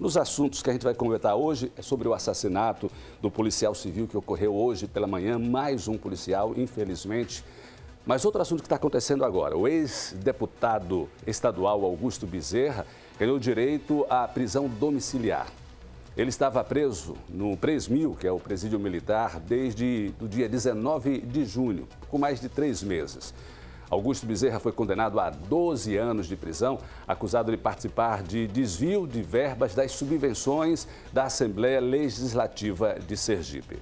Nos assuntos que a gente vai comentar hoje, é sobre o assassinato do policial civil que ocorreu hoje pela manhã, mais um policial, infelizmente. Mas outro assunto que está acontecendo agora, o ex-deputado estadual Augusto Bezerra ganhou direito à prisão domiciliar. Ele estava preso no Presmil, que é o presídio militar, desde o dia 19 de junho, com mais de três meses. Augusto Bezerra foi condenado a 12 anos de prisão, acusado de participar de desvio de verbas das subvenções da Assembleia Legislativa de Sergipe.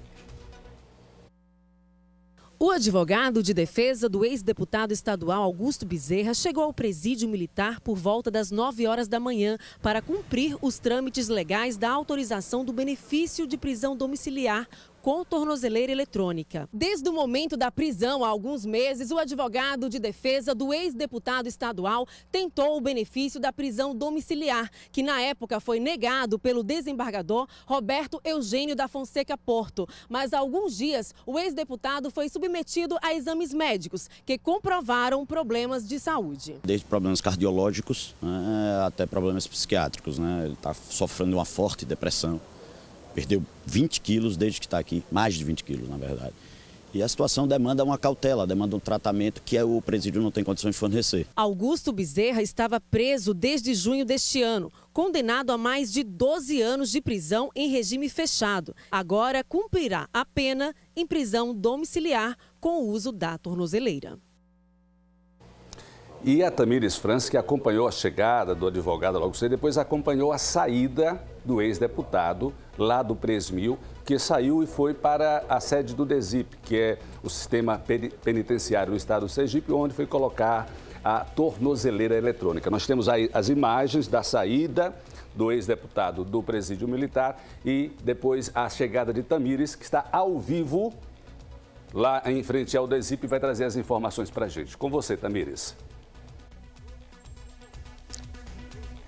O advogado de defesa do ex-deputado estadual Augusto Bezerra chegou ao presídio militar por volta das 9 horas da manhã para cumprir os trâmites legais da autorização do benefício de prisão domiciliar com tornozeleira eletrônica. Desde o momento da prisão, há alguns meses, o advogado de defesa do ex-deputado estadual tentou o benefício da prisão domiciliar, que na época foi negado pelo desembargador Roberto Eugênio da Fonseca Porto. Mas há alguns dias, o ex-deputado foi submetido a exames médicos que comprovaram problemas de saúde. Desde problemas cardiológicos né, até problemas psiquiátricos. Né? Ele está sofrendo uma forte depressão. Perdeu 20 quilos desde que está aqui, mais de 20 quilos, na verdade. E a situação demanda uma cautela, demanda um tratamento que o presídio não tem condições de fornecer. Augusto Bezerra estava preso desde junho deste ano, condenado a mais de 12 anos de prisão em regime fechado. Agora cumprirá a pena em prisão domiciliar com o uso da tornozeleira. E a Tamires França, que acompanhou a chegada do advogado logo cedo, depois acompanhou a saída do ex-deputado lá do Presmil, que saiu e foi para a sede do DESIP, que é o sistema penitenciário do estado do Sergipe, onde foi colocar a tornozeleira eletrônica. Nós temos aí as imagens da saída do ex-deputado do Presídio Militar e depois a chegada de Tamires, que está ao vivo lá em frente ao DESIP e vai trazer as informações para a gente. Com você, Tamires.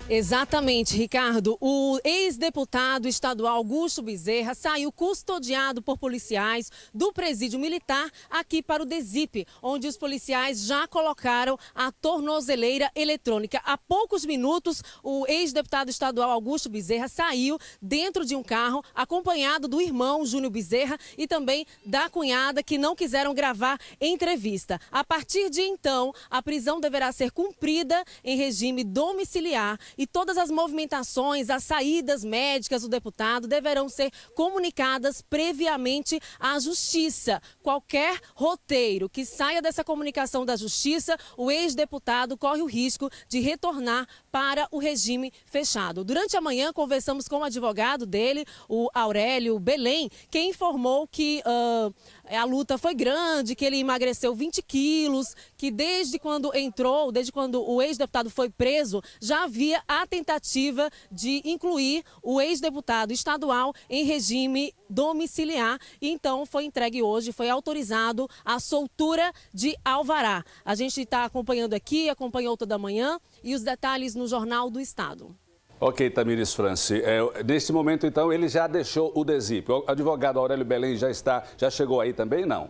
Exatamente, Ricardo. O ex-deputado estadual Augusto Bezerra saiu custodiado por policiais do presídio militar aqui para o DESIP, onde os policiais já colocaram a tornozeleira eletrônica. Há poucos minutos, o ex-deputado estadual Augusto Bezerra saiu dentro de um carro, acompanhado do irmão Júnior Bezerra e também da cunhada, que não quiseram gravar entrevista. A partir de então, a prisão deverá ser cumprida em regime domiciliar e todas as movimentações, as saídas médicas do deputado deverão ser comunicadas previamente à Justiça. Qualquer roteiro que saia dessa comunicação da Justiça, o ex-deputado corre o risco de retornar para o regime fechado. Durante a manhã, conversamos com o advogado dele, o Aurélio Belém, que informou que uh, a luta foi grande, que ele emagreceu 20 quilos, que desde quando entrou, desde quando o ex-deputado foi preso, já havia a tentativa de incluir o ex-deputado estadual em regime domiciliar. E então foi entregue hoje, foi autorizado a soltura de Alvará. A gente está acompanhando aqui, acompanhou toda manhã e os detalhes no Jornal do Estado. Ok, Tamires France. É, neste momento, então, ele já deixou o DESIP. O advogado Aurélio Belém já está, já chegou aí também? Não.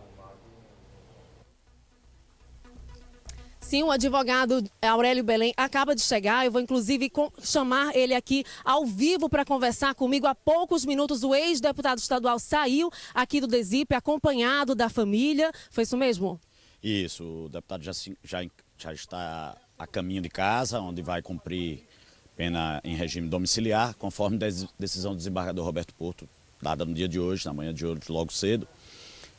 sim, o advogado Aurélio Belém acaba de chegar. Eu vou, inclusive, chamar ele aqui ao vivo para conversar comigo. Há poucos minutos, o ex-deputado estadual saiu aqui do DESIP, acompanhado da família. Foi isso mesmo? Isso, o deputado já, já, já está a caminho de casa, onde vai cumprir pena em regime domiciliar, conforme decisão do desembargador Roberto Porto, dada no dia de hoje, na manhã de hoje, logo cedo.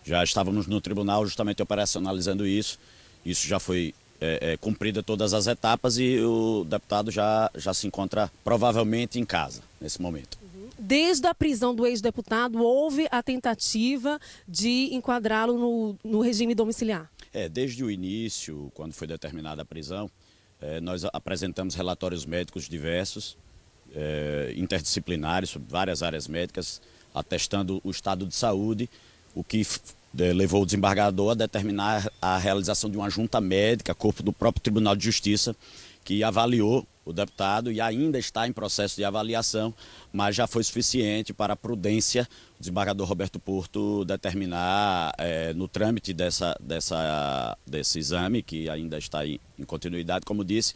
Já estávamos no tribunal justamente operacionalizando isso. Isso já foi é, é, cumprida todas as etapas e o deputado já, já se encontra provavelmente em casa nesse momento. Uhum. Desde a prisão do ex-deputado, houve a tentativa de enquadrá-lo no, no, regime domiciliar? É, desde o início, quando foi determinada a prisão, é, nós apresentamos relatórios médicos diversos, é, interdisciplinares, sobre várias áreas médicas, atestando o estado de saúde, o que é, levou o desembargador a determinar a realização de uma junta médica, corpo do próprio Tribunal de Justiça, que avaliou o deputado e ainda está em processo de avaliação, mas já foi suficiente para a prudência o desembargador Roberto Porto determinar é, no trâmite dessa, dessa, desse exame, que ainda está em, em continuidade, como disse,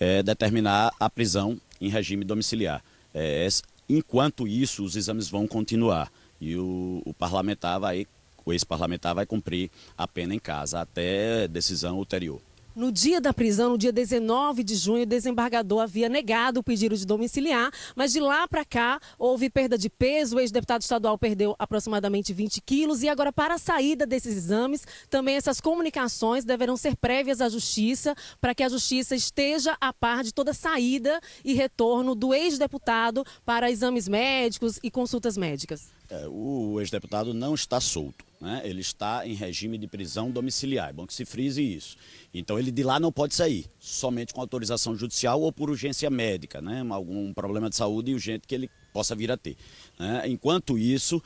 é, determinar a prisão em regime domiciliar. É, enquanto isso, os exames vão continuar e o, o parlamentar vai o ex-parlamentar vai cumprir a pena em casa até decisão ulterior. No dia da prisão, no dia 19 de junho, o desembargador havia negado o pedido de domiciliar, mas de lá para cá houve perda de peso. O ex-deputado estadual perdeu aproximadamente 20 quilos. E agora, para a saída desses exames, também essas comunicações deverão ser prévias à justiça, para que a justiça esteja a par de toda saída e retorno do ex-deputado para exames médicos e consultas médicas. É, o ex-deputado não está solto. Né? Ele está em regime de prisão domiciliar. É bom que se frise isso. Então ele de lá não pode sair, somente com autorização judicial ou por urgência médica, né? algum problema de saúde urgente que ele possa vir a ter. Né? Enquanto isso,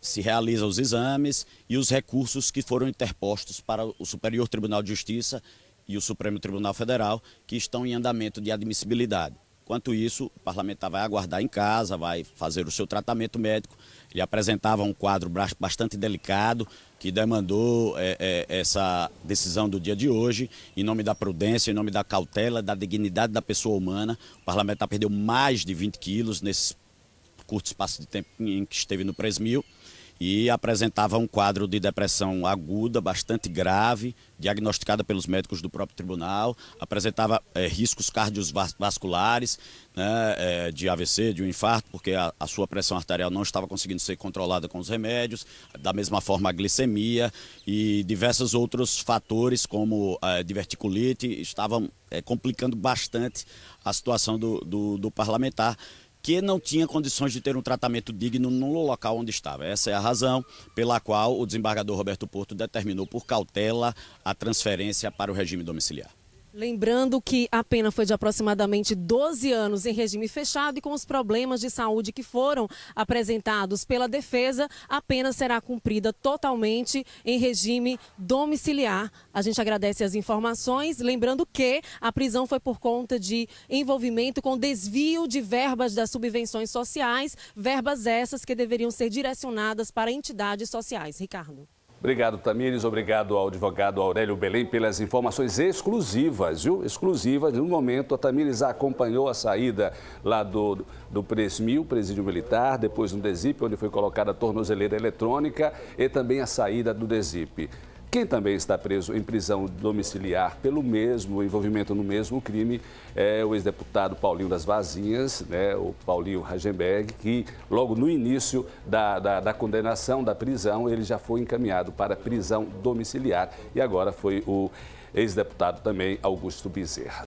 se realizam os exames e os recursos que foram interpostos para o Superior Tribunal de Justiça e o Supremo Tribunal Federal, que estão em andamento de admissibilidade. Quanto isso, o parlamentar vai aguardar em casa, vai fazer o seu tratamento médico. Ele apresentava um quadro bastante delicado, que demandou é, é, essa decisão do dia de hoje, em nome da prudência, em nome da cautela, da dignidade da pessoa humana. O parlamentar perdeu mais de 20 quilos nesse curto espaço de tempo em que esteve no presmil e apresentava um quadro de depressão aguda, bastante grave, diagnosticada pelos médicos do próprio tribunal, apresentava é, riscos cardiovasculares, né, é, de AVC, de um infarto, porque a, a, sua pressão arterial não estava conseguindo ser controlada com os remédios, da mesma forma a glicemia e diversos outros fatores, como é, diverticulite, estavam complicando bastante a situação do, do, do parlamentar que não tinha condições de ter um tratamento digno no local onde estava. Essa é a razão pela qual o desembargador Roberto Porto determinou por cautela a transferência para o regime domiciliar. Lembrando que a pena foi de aproximadamente 12 anos em regime fechado e com os problemas de saúde que foram apresentados pela defesa, a pena será cumprida totalmente em regime domiciliar. A gente agradece as informações, lembrando que a prisão foi por conta de envolvimento com desvio de verbas das subvenções sociais, verbas essas que deveriam ser direcionadas para entidades sociais. Ricardo. Obrigado, Tamires. Obrigado ao advogado Aurélio Belém pelas informações exclusivas, viu? Exclusivas. No momento, a Tamires acompanhou a saída lá do, do Presmil, Presídio Militar, depois no DESIP, onde foi colocada a tornozeleira eletrônica, e também a saída do DESIP. Quem também está preso em prisão domiciliar pelo mesmo envolvimento no mesmo crime é o ex-deputado Paulinho das Vazinhas, né, o Paulinho Ragenberg, que logo no início da, da, da condenação da prisão, ele já foi encaminhado para prisão domiciliar e agora foi o ex-deputado também Augusto Bezerra.